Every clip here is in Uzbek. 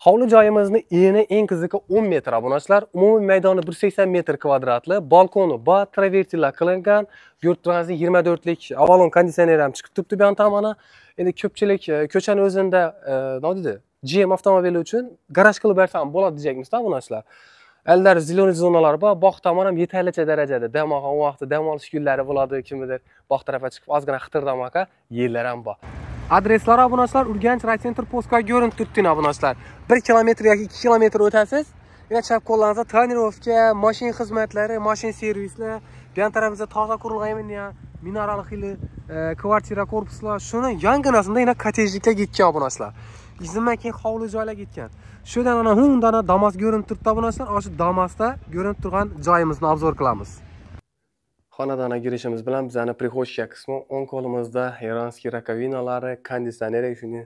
Hovli joyimizni eni eng qiziqi 10 metr obunachlar. Umumiy maydoni 180 metr kvadratli, balkoni ba travertinlar qilingan, yurtimizni 24lik Avalon konditsioner ham chiqib turibdi bu yon tomoni. Endi ko'pchilik e, ko'chani o'zida, e, nima deydi, GM avtomobili uchun garaj qilib bersam bo'ladi deyapmiz-da obunachlar. Aldar ziloniy zonalar bor, bog' tomon ham yetarlicha darajada dam olgan vaqti, dam olish kunlari bo'ladi, kimnidir bog' tarafga chiqib ozgina xitirdamoqqa yerlar ham bor. adreslar obunachilar urganch center postkoga ko'rinib turibdi obunachilar bir kilometr yoki ikki kilometr o'tasiz yana chap qo'llaringizda tonirovka moshin xizmatlari moshin servislar bu yon tarafimizda toza qurilgan mineral xili e, kvartira korpuslar shuni yonginasida yana kottejlikka ketgan obunachilar izimdan keyin hovli joylarga ketgan shu yerdan ana undan damas ko'rinib turibdi obunachilar ana shu damasda ko'rinib turgan joyimizni obzor qilamiz xonadonga girishimiz bilan bizani прихожая qismi o'ng qo'limizda eronskiy rakovinalari konditsioner shuni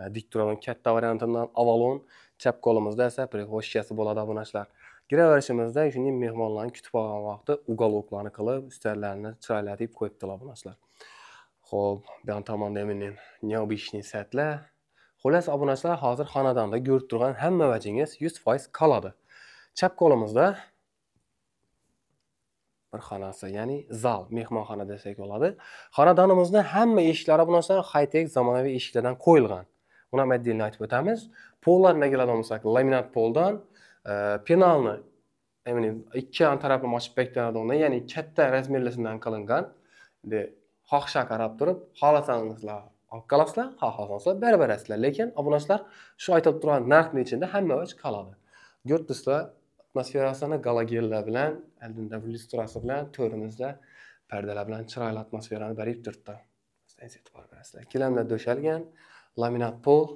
e, diktron katta variantidan avalon chap qo'limizda esa прихожаяsi bo'ladi obunachilar kiraverishimizda shuni mehmonlarni kutib olgan vaqtda уголокlarni qilib ustalarini chiroylatib qo'yibdilar obunachilar ho'p bu tomonda men необычный сәтлер xullas obunachilar hozir xonadonda ko'rib turgan hamma vajingiz yuz foiz qoladi chap qo'limizda bir xonasi ya'ni zal mehmonxona desak bo'ladi xonadonimizni hamma eshiklari bu narsa haytek zamonaviy eshiklardan qo'yilgan buni ham отдельно aytib o'tamiz pollar nima keladi bo'lmasa laminat poldan e, penalni ikki taraflama ochib beklanadi undan ya'ni katta razmerlisidan qilingan xohisha qarab turib xohlasangizlar olib qolasizlar xohlamasangizlar berib berasizlar lekin obunachilar shu aytib turgan narxni ichida hamma o'ch qoladi go'rtislar atmosferasini galogellar bilan aldinda lyustrasi bilan to'rimizda pardalar bilan chiroyli atmosferani berib turibdi siz e'tibor berasizlar gilamlar to'shalgan laminat pol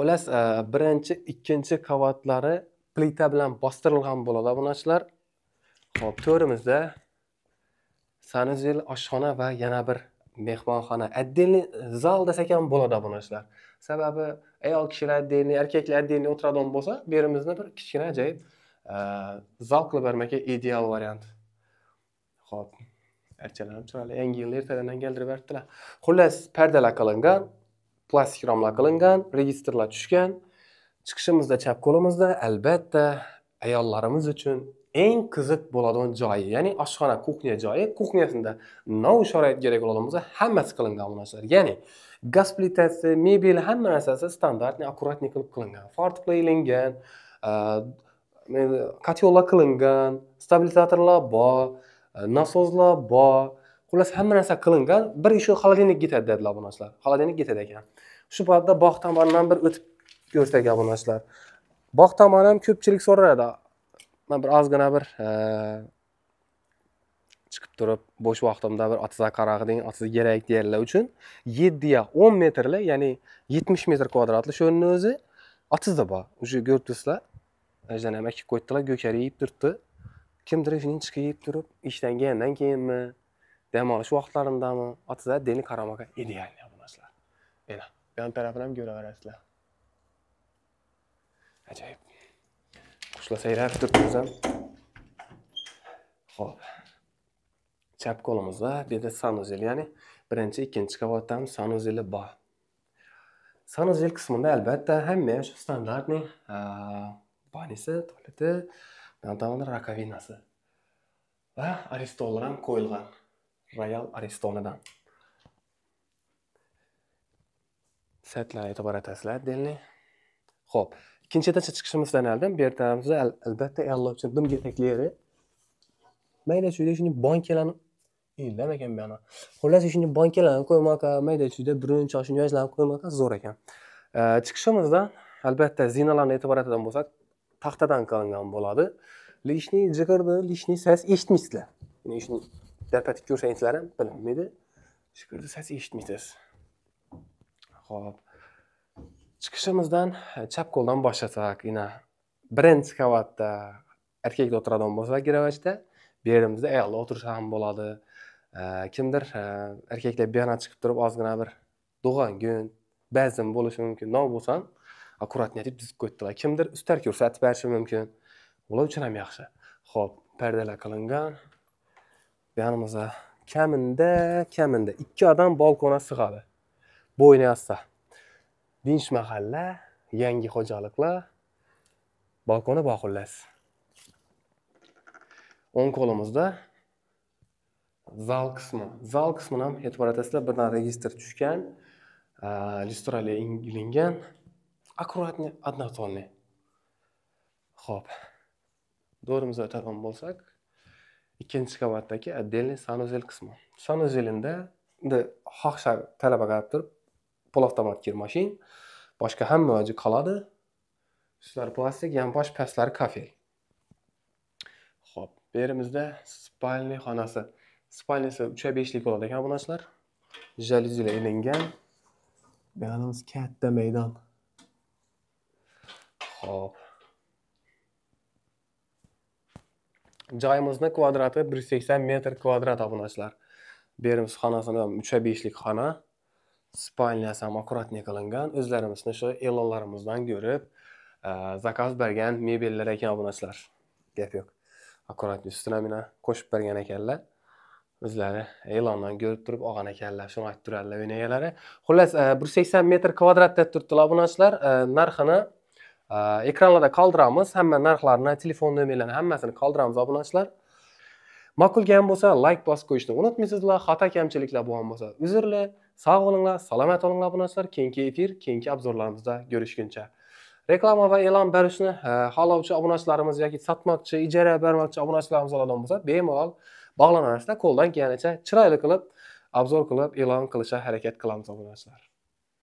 xullas e, birinchi ikkinchi qavatlari plita bilan bostirilgan bo'ladi obunachilar ho'p to'rimizda sanuzel oshxona va yana bir mehmonxona отдельный zal desak ham bo'ladi obunachilar sababi ayol kishilar отдельный erkaklar отдельный o'tiradigan bo'lsa bu yerimizni bir kichkina ajoyib zal qilib bermak ideal variant ho'p archalar ham chiroyli yangi yilni ertadan keltirib beribdilar xullas pardalar qilingan plastik romlar qilingan registrlar tushgan chiqishimizda chap qo'limizda albatta ayollarimiz uchun eng qiziq bo'ladigan joyi ya'ni oshxona kuxnya joyi kuxnyasida nov sharoit kerak bo'ladigan bo'lsa hammasi qilingan narsalar ya'ni gaz plitasi mebel hamma narsasi standartniy аккуратный qilib qilingan fortiklar ilingan kotellar qilingan stabilizatorlar bor nasoslar bor xullas hamma narsa qilingan bir shu холодильник ketadi dedilar bu narsalar холодильник ketadi ekan shu paytda bog' tomonidan bir o'tib ko'rsak bu narsalar bog' tomon ham ko'pchilik so'raradi man bir ozgina bir e, chiqib turib bo'sh vaqtimda bir otiz qarag'iding otiz kerak deganlar uchun yettiya o'n metrli ya'ni yetmish metr kvadratli shuni o'zi otizda bor уже ko'rib turibsizlar o'zidan ham akib qo'ydilar go'kari yeyib turibdi kimdir shuning chiqib yeb turib ishdan kelgandan keyinmi dam olish vaqtlarimdami otizda qarama qa идеальный bu narsalar mana bu tarafini ham ko'raverasizlar ajoyib shular sayrab turibmiz ham ho'p chap qo'limizda bu yerda sanuzel ya'ni birinchi ikkinchi qavatda ham sanuzeli bor sanuzel qismida albatta hamma shu standartniy banisi tualeti tomonda rakovinasi va aristollar ham qo'yilgan royal aristonidan setlar aytib o'tasizlar отдельный ho'p ikkinchi etapga chiqishimizdan oldin bu yerda biz albatta alloh uchun dimga yetakleri mayda chuyda shuni bankalarni nima ekan bu xullas shuni bankalarni qo'ymoqqa mayda chuyda birinchi choshini yozlab qo'ymoqqa zo'r ekan chiqishimizdan albatta zinalarni e'tibor etadigan bo'lsak taxtadan qilingan bo'ladi lishniy jig'irni lishniy sas eshitmaysizlar ya'ni shuni darpatik ko'rsangizlar ham bilinmaydi jiqirni sas eshitmaysiz ho'p chiqishimizdan e, chap qo'ldan boshlasak ina birinchi qavatda erkak o'tiradigan bo'lsa ravajda bu yerimizda ayollar o'tirsa ham bo'ladi e, kimdir e, erkaklar buyoqdan chiqib turib ozgina bir do'g'ongun bazm bo'lishi mumkin no bo'lsa ham аккуратный deb dizib qo'ydilar kimdir ustarka ko'rsatib berishi mumkin bular uchun ham yaxshi ho'p pardalar qilingan yonimizda kaminda kaminda ikki odam balkonga sig'adi bo'yni besh mahalla yangi xo'jaliqlar balkoni bor xullas o'ng qo'limizda zal qismi zal qismini ham e'tibor etasizlar birdan registr tushgan listorali ilingan аккуратный однотонный ho'p do'rimizga o'tadigan bo'lsak ikkinchi qavatdagi отдельный sanuzel qismi sanuzelinda endi talaba qarab turib kir kirmashin boshqa hamma joyi qoladi ustlari plastik yonbosh pastlari kafel ho'p bu yerimizda spalniy xonasi spalnisi ucha beshlik bo'ladi ekan bu narsalar jalyuzilar ilingan buyoqimiz katta maydon ho'p joyimizni kvadrati bir yuz sakson metr kvadrat obunachilar bu yerimiz 3-5-lik xona spalniyasi ham аккуратный qilingan o'zlarimizni shu e'lonlarimizdan ko'rib e, zakaz bergan mebellar ekan bu narsalar gap yo'q аккуратный ustuna mina qo'shib bergan ekanlar o'zlari e'londan ko'rib turib olgan ekanlar shuni aytib turadilar uyni egalari xullas e, bir yuz sakson metr kvadratda turibdilar bu narsalar e, narxini ekranlarda qoldiramiz hamma narxlarni telefon nomerlarini hammasini qoldiramiz obunachilar ma'qul kelgan bo'lsa layk bosib qo'yishni unutmaysizlar xato kamchiliklar bo'lgan bo'lsa uzrlar Sog' bo'linglar, salomat bo'linglar abunachilar Keyingi efir, keyingi obzorlarimizda ko'rishguncha. Reklama va e'lon berishni e, xohlovchi obunachilarimiz yoki sotmoqchi, ijara bermoqchi obunachilarimiz oladigan bo'lsa, bemalol bog'lanasizlar. Qo'ldan kelganicha chiroyli qilib, obzor qilib, e'lon qilishga harakat qilamiz obunachilar.